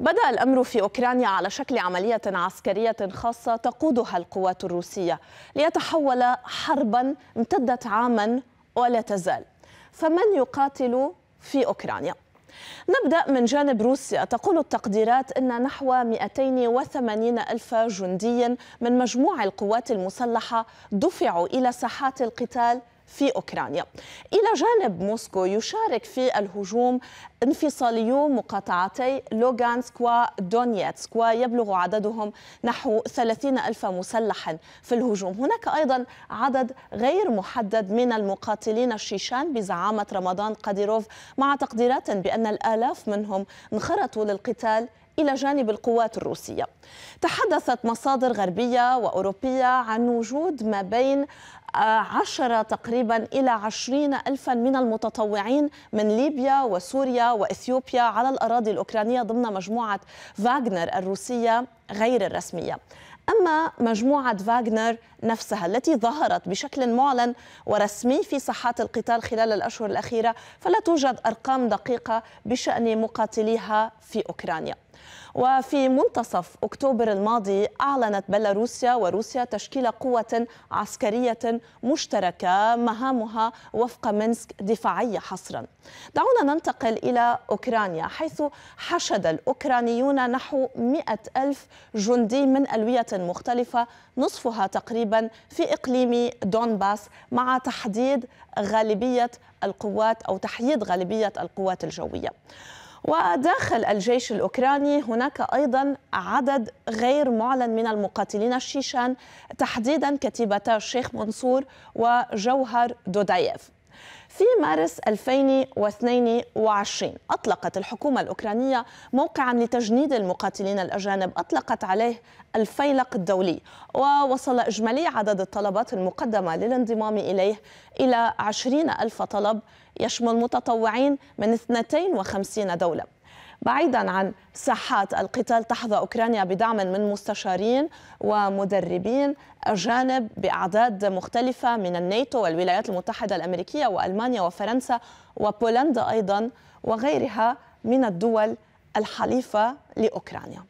بدأ الأمر في أوكرانيا على شكل عملية عسكرية خاصة تقودها القوات الروسية ليتحول حربا امتدت عاما ولا تزال فمن يقاتل في أوكرانيا؟ نبدأ من جانب روسيا تقول التقديرات أن نحو 280 ألف جندي من مجموع القوات المسلحة دفعوا إلى ساحات القتال في أوكرانيا إلى جانب موسكو يشارك في الهجوم انفصاليو مقاطعتي لوغانسك ودونيتسك ويبلغ عددهم نحو 30 ألف مسلح في الهجوم هناك أيضا عدد غير محدد من المقاتلين الشيشان بزعامة رمضان قديروف مع تقديرات بأن الآلاف منهم انخرطوا للقتال إلى جانب القوات الروسية تحدثت مصادر غربية وأوروبية عن وجود ما بين عشرة تقريبا إلى عشرين ألفا من المتطوعين من ليبيا وسوريا وإثيوبيا على الأراضي الأوكرانية ضمن مجموعة فاغنر الروسية غير الرسمية أما مجموعة فاغنر نفسها التي ظهرت بشكل معلن ورسمي في ساحات القتال خلال الأشهر الأخيرة فلا توجد أرقام دقيقة بشأن مقاتليها في أوكرانيا وفي منتصف أكتوبر الماضي أعلنت بيلاروسيا وروسيا تشكيل قوة عسكرية مشتركة مهامها وفق منسك دفاعية حصرا دعونا ننتقل إلى أوكرانيا حيث حشد الأوكرانيون نحو 100 ألف جندي من ألوية مختلفة نصفها تقريبا تقريبا في إقليم دونباس مع تحديد غالبية القوات أو تحييد غالبية القوات الجوية وداخل الجيش الأوكراني هناك أيضا عدد غير معلن من المقاتلين الشيشان تحديدا كتيبتا الشيخ منصور وجوهر دودايف في مارس 2022 أطلقت الحكومة الأوكرانية موقعا لتجنيد المقاتلين الأجانب أطلقت عليه الفيلق الدولي ووصل إجمالي عدد الطلبات المقدمة للانضمام إليه إلى 20 ألف طلب يشمل متطوعين من 52 دولة بعيدا عن ساحات القتال تحظى أوكرانيا بدعم من مستشارين ومدربين أجانب بأعداد مختلفة من الناتو والولايات المتحدة الأمريكية وألمانيا وفرنسا وبولندا أيضا وغيرها من الدول الحليفة لأوكرانيا